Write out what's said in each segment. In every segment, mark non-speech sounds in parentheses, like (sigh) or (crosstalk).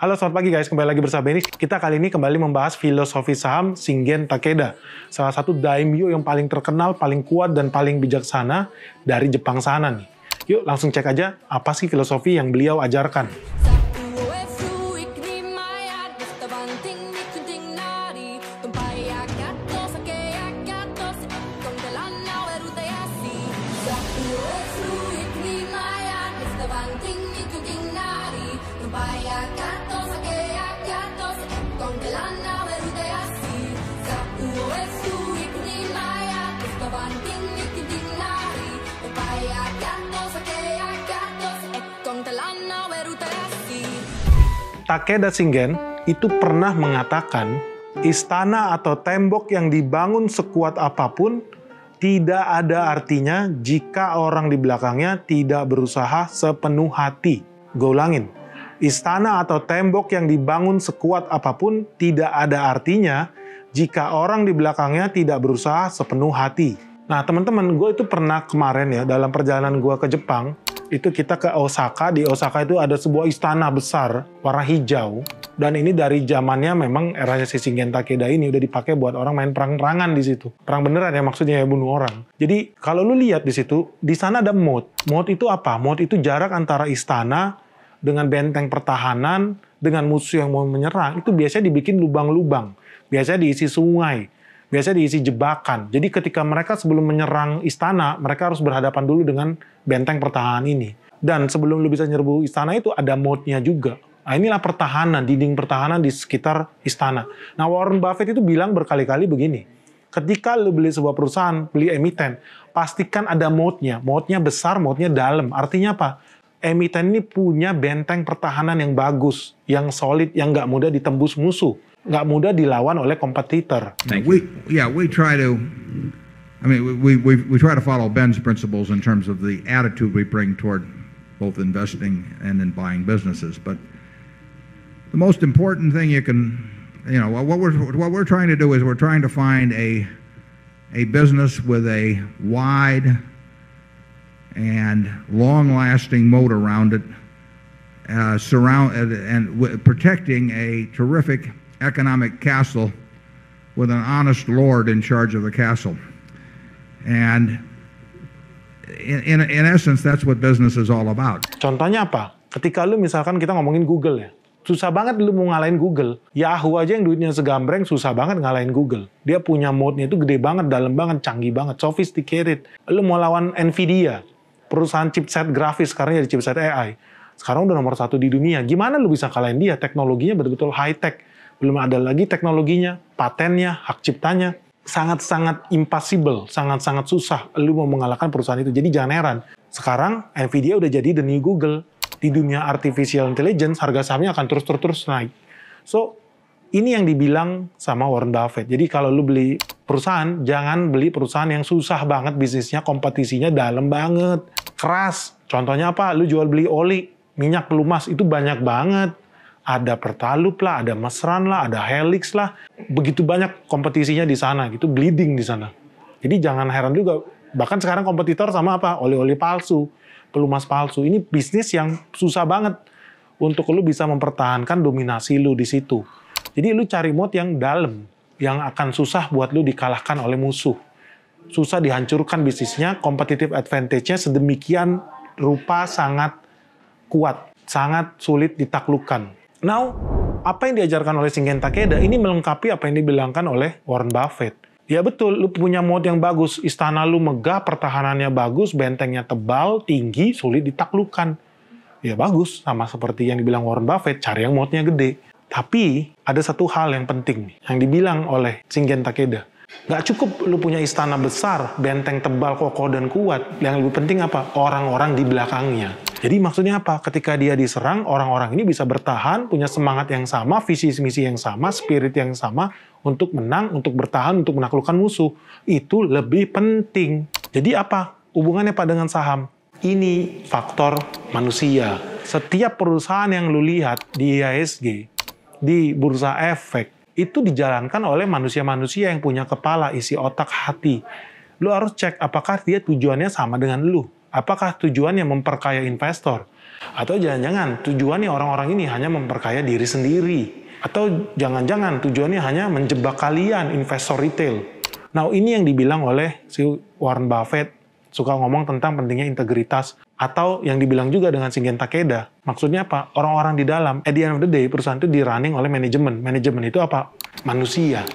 Halo selamat pagi guys, kembali lagi bersama ini. Kita kali ini kembali membahas filosofi saham Shingen Takeda, salah satu daimyo yang paling terkenal, paling kuat, dan paling bijaksana dari Jepang sana nih. Yuk langsung cek aja apa sih filosofi yang beliau ajarkan. Takeda Shingen itu pernah mengatakan, istana atau tembok yang dibangun sekuat apapun tidak ada artinya jika orang di belakangnya tidak berusaha sepenuh hati. Gue ulangin, istana atau tembok yang dibangun sekuat apapun tidak ada artinya jika orang di belakangnya tidak berusaha sepenuh hati. Nah teman-teman, gue itu pernah kemarin ya dalam perjalanan gue ke Jepang, itu kita ke Osaka. Di Osaka itu ada sebuah istana besar warna hijau. Dan ini dari zamannya memang eranya Sisingen Takeda ini udah dipakai buat orang main perang-perangan di situ. Perang beneran ya maksudnya ya bunuh orang. Jadi kalau lu lihat di situ, di sana ada moat. Moat itu apa? Moat itu jarak antara istana dengan benteng pertahanan, dengan musuh yang mau menyerang, itu biasanya dibikin lubang-lubang. Biasanya diisi sungai biasanya diisi jebakan. Jadi ketika mereka sebelum menyerang istana, mereka harus berhadapan dulu dengan benteng pertahanan ini. Dan sebelum lu bisa nyerbu istana itu ada mode juga. Nah, inilah pertahanan, dinding pertahanan di sekitar istana. Nah, Warren Buffett itu bilang berkali-kali begini. Ketika lu beli sebuah perusahaan, beli emiten, pastikan ada mode-nya. besar, mode dalam. Artinya apa? Emiten ini punya benteng pertahanan yang bagus, yang solid, yang nggak mudah ditembus musuh nggak mudah dilawan oleh kompetitor. We yeah we try to I mean we we we try to follow Ben's principles in terms of the attitude we bring toward both investing and in buying businesses. But the most important thing you can you know what we're what we're trying to do is we're trying to find a a business with a wide and long-lasting moat around it, uh, surround and protecting a terrific economic castle with an honest lord in charge of the castle. And in, in, in essence, that's what business is all about. Contohnya apa? Ketika lu misalkan kita ngomongin Google ya, susah banget lu mau ngalahin Google. Yahoo aja yang duitnya segambreng susah banget ngalahin Google. Dia punya mode-nya itu gede banget, dalam banget, canggih banget, sophisticated. Lu mau lawan Nvidia, perusahaan chipset grafis sekarang jadi chipset AI. Sekarang udah nomor satu di dunia. Gimana lu bisa kalahin dia? Teknologinya betul-betul high tech belum ada lagi teknologinya, patennya, hak ciptanya. Sangat-sangat impossible, sangat-sangat susah lu mau mengalahkan perusahaan itu. Jadi jangan heran, sekarang Nvidia udah jadi the new Google. Di dunia artificial intelligence, harga sahamnya akan terus-terus naik. So, ini yang dibilang sama Warren Buffett. Jadi kalau lu beli perusahaan, jangan beli perusahaan yang susah banget bisnisnya, kompetisinya dalam banget, keras. Contohnya apa? Lu jual beli oli, minyak pelumas itu banyak banget ada Pertalup lah, ada Mesran lah, ada Helix lah. Begitu banyak kompetisinya di sana gitu, bleeding di sana. Jadi jangan heran juga, bahkan sekarang kompetitor sama apa? Oli-oli palsu, pelumas palsu. Ini bisnis yang susah banget untuk lu bisa mempertahankan dominasi lu di situ. Jadi lu cari mod yang dalam, yang akan susah buat lu dikalahkan oleh musuh. Susah dihancurkan bisnisnya, competitive advantage-nya sedemikian rupa sangat kuat, sangat sulit ditaklukkan. Now, apa yang diajarkan oleh Shingen Takeda ini melengkapi apa yang dibilangkan oleh Warren Buffett. Ya betul, lu punya mod yang bagus, istana lu megah, pertahanannya bagus, bentengnya tebal, tinggi, sulit ditaklukkan. Ya bagus, sama seperti yang dibilang Warren Buffett, cari yang modnya gede. Tapi ada satu hal yang penting nih, yang dibilang oleh Shingen Takeda. Gak cukup lu punya istana besar, benteng tebal, kokoh, dan kuat. Yang lebih penting apa? Orang-orang di belakangnya. Jadi maksudnya apa? Ketika dia diserang, orang-orang ini bisa bertahan, punya semangat yang sama, visi misi yang sama, spirit yang sama untuk menang, untuk bertahan, untuk menaklukkan musuh. Itu lebih penting. Jadi apa? Hubungannya Pak dengan saham. Ini faktor manusia. Setiap perusahaan yang lu lihat di IASG, di bursa efek, itu dijalankan oleh manusia-manusia yang punya kepala, isi otak, hati. Lu harus cek apakah dia tujuannya sama dengan lu Apakah tujuannya memperkaya investor? Atau jangan-jangan tujuannya orang-orang ini hanya memperkaya diri sendiri? Atau jangan-jangan tujuannya hanya menjebak kalian, investor retail? Nah ini yang dibilang oleh si Warren Buffett suka ngomong tentang pentingnya integritas atau yang dibilang juga dengan Singen Takeda. Maksudnya apa? Orang-orang di dalam, at the end of the day, perusahaan itu di-running oleh manajemen. Manajemen itu apa? Manusia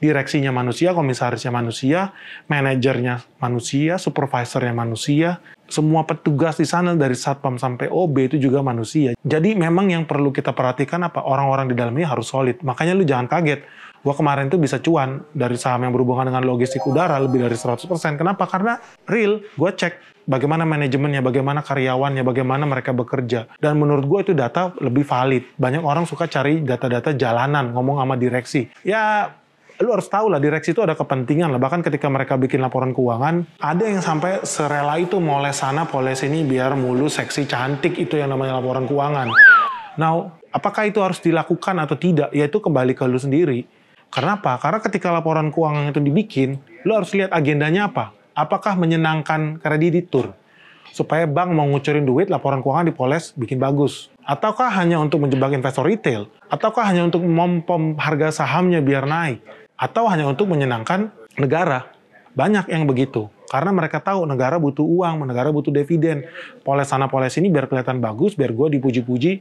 direksinya manusia, komisarisnya manusia, manajernya manusia, supervisornya manusia, semua petugas di sana dari satpam sampai OB itu juga manusia. Jadi memang yang perlu kita perhatikan apa orang-orang di dalamnya harus solid. Makanya lu jangan kaget. gua kemarin tuh bisa cuan dari saham yang berhubungan dengan logistik udara lebih dari 100%. Kenapa? Karena real, Gua cek bagaimana manajemennya, bagaimana karyawannya, bagaimana mereka bekerja. Dan menurut gue itu data lebih valid. Banyak orang suka cari data-data jalanan, ngomong sama direksi. Ya lu harus tahu lah direksi itu ada kepentingan lah. Bahkan ketika mereka bikin laporan keuangan, ada yang sampai serela itu moles sana, poles ini biar mulu seksi cantik itu yang namanya laporan keuangan. Now, apakah itu harus dilakukan atau tidak? Yaitu kembali ke lu sendiri. karena apa? Karena ketika laporan keuangan itu dibikin, lu harus lihat agendanya apa. Apakah menyenangkan kreditur? Supaya bank mau ngucurin duit, laporan keuangan dipoles, bikin bagus. Ataukah hanya untuk menjebak investor retail? Ataukah hanya untuk mempom harga sahamnya biar naik? atau hanya untuk menyenangkan negara. Banyak yang begitu. Karena mereka tahu negara butuh uang, negara butuh dividen. Poles sana poles sini biar kelihatan bagus, biar gue dipuji-puji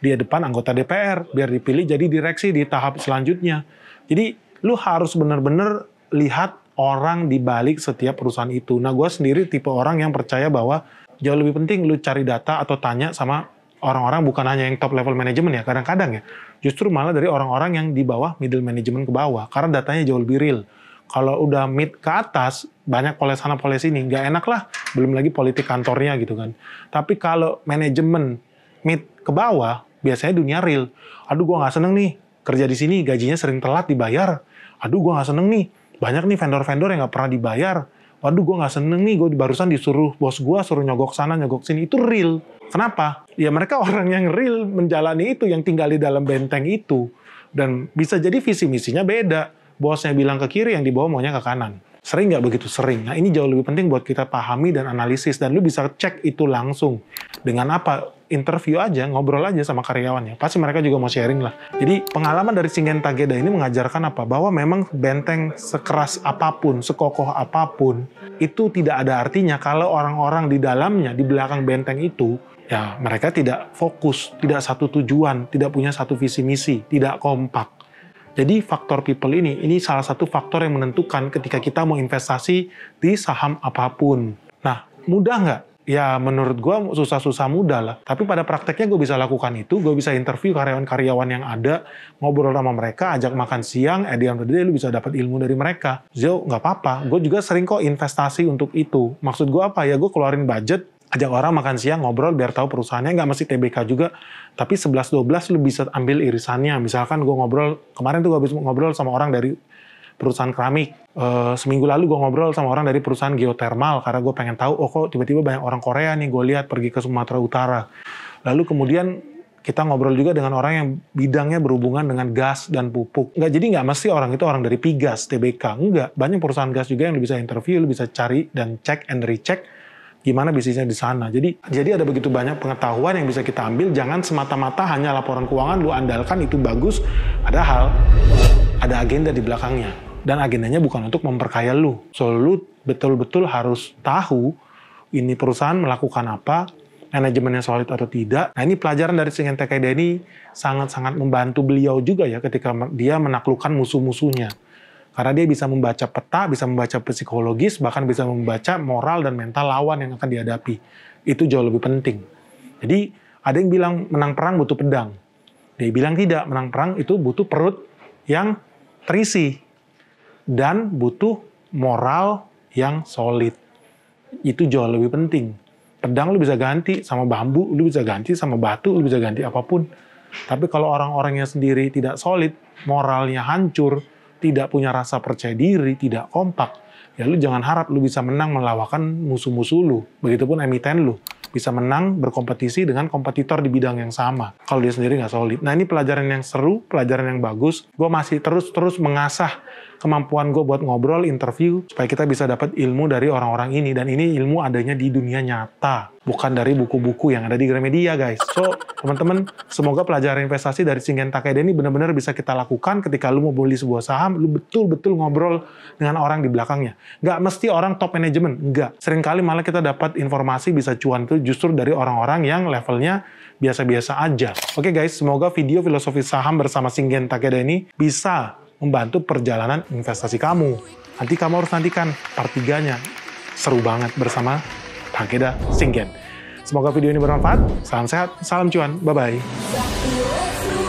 di depan anggota DPR, biar dipilih jadi direksi di tahap selanjutnya. Jadi lu harus benar-benar lihat orang di balik setiap perusahaan itu. Nah gue sendiri tipe orang yang percaya bahwa jauh lebih penting lu cari data atau tanya sama orang-orang bukan hanya yang top level manajemen ya, kadang-kadang ya, justru malah dari orang-orang yang di bawah middle manajemen ke bawah, karena datanya jauh lebih real. Kalau udah mid ke atas, banyak poles sana poles sini nggak enak lah, belum lagi politik kantornya gitu kan. Tapi kalau manajemen mid ke bawah, biasanya dunia real. Aduh gue nggak seneng nih, kerja di sini gajinya sering telat dibayar. Aduh gue nggak seneng nih, banyak nih vendor-vendor yang nggak pernah dibayar waduh gue nggak seneng nih, gue barusan disuruh bos gue suruh nyogok sana, nyogok sini, itu real. Kenapa? Ya mereka (laughs) orang yang real menjalani itu, yang tinggal di dalam benteng itu. Dan bisa jadi visi misinya beda. Bosnya bilang ke kiri, yang di bawah maunya ke kanan. Sering nggak begitu sering. Nah ini jauh lebih penting buat kita pahami dan analisis. Dan lu bisa cek itu langsung. Dengan apa? Interview aja, ngobrol aja sama karyawannya. Pasti mereka juga mau sharing lah. Jadi pengalaman dari Singen Takeda ini mengajarkan apa? Bahwa memang benteng sekeras apapun, sekokoh apapun, itu tidak ada artinya kalau orang-orang di dalamnya, di belakang benteng itu, ya mereka tidak fokus, tidak satu tujuan, tidak punya satu visi misi, tidak kompak. Jadi faktor people ini, ini salah satu faktor yang menentukan ketika kita mau investasi di saham apapun. Nah, mudah nggak? Ya menurut gue susah-susah mudah lah. Tapi pada prakteknya gue bisa lakukan itu, gue bisa interview karyawan-karyawan yang ada, ngobrol sama mereka, ajak makan siang, eh diam day lu bisa dapat ilmu dari mereka. Zio, nggak apa-apa, gue juga sering kok investasi untuk itu. Maksud gue apa? Ya gue keluarin budget, ajak orang makan siang ngobrol biar tahu perusahaannya nggak mesti TBK juga tapi 11 12 lu bisa ambil irisannya misalkan gue ngobrol kemarin tuh gue habis ngobrol sama orang dari perusahaan keramik e, seminggu lalu gue ngobrol sama orang dari perusahaan geotermal karena gue pengen tahu oh kok tiba-tiba banyak orang Korea nih gue lihat pergi ke Sumatera Utara lalu kemudian kita ngobrol juga dengan orang yang bidangnya berhubungan dengan gas dan pupuk. Nggak, jadi nggak mesti orang itu orang dari Pigas, TBK. Nggak, banyak perusahaan gas juga yang lu bisa interview, bisa cari dan cek and recheck gimana bisnisnya di sana. Jadi jadi ada begitu banyak pengetahuan yang bisa kita ambil. Jangan semata-mata hanya laporan keuangan lu andalkan itu bagus. Padahal ada agenda di belakangnya. Dan agendanya bukan untuk memperkaya lu. So, lu betul-betul harus tahu ini perusahaan melakukan apa, manajemennya solid atau tidak. Nah ini pelajaran dari Singen Tekai Denny sangat-sangat membantu beliau juga ya ketika dia menaklukkan musuh-musuhnya. Karena dia bisa membaca peta, bisa membaca psikologis, bahkan bisa membaca moral dan mental lawan yang akan dihadapi. Itu jauh lebih penting. Jadi ada yang bilang menang perang butuh pedang. Dia bilang tidak, menang perang itu butuh perut yang terisi. Dan butuh moral yang solid. Itu jauh lebih penting. Pedang lu bisa ganti sama bambu, lu bisa ganti sama batu, lu bisa ganti apapun. Tapi kalau orang-orangnya sendiri tidak solid, moralnya hancur, tidak punya rasa percaya diri, tidak kompak, ya lu jangan harap lu bisa menang melawakan musuh-musuh lu. Begitupun emiten lu bisa menang berkompetisi dengan kompetitor di bidang yang sama. Kalau dia sendiri nggak solid. Nah ini pelajaran yang seru, pelajaran yang bagus. Gue masih terus-terus mengasah kemampuan gue buat ngobrol, interview, supaya kita bisa dapat ilmu dari orang-orang ini. Dan ini ilmu adanya di dunia nyata, bukan dari buku-buku yang ada di Gramedia, guys. So, teman-teman, semoga pelajaran investasi dari Singen Takeda ini benar-benar bisa kita lakukan ketika lu mau beli sebuah saham, lu betul-betul ngobrol dengan orang di belakangnya. Nggak mesti orang top management, nggak. Seringkali malah kita dapat informasi bisa cuan itu justru dari orang-orang yang levelnya biasa-biasa aja. Oke okay guys, semoga video filosofi saham bersama Singen Takeda ini bisa membantu perjalanan investasi kamu. Nanti kamu harus nantikan part 3-nya. Seru banget bersama Takeda Singgen. Semoga video ini bermanfaat. Salam sehat, salam cuan. Bye-bye.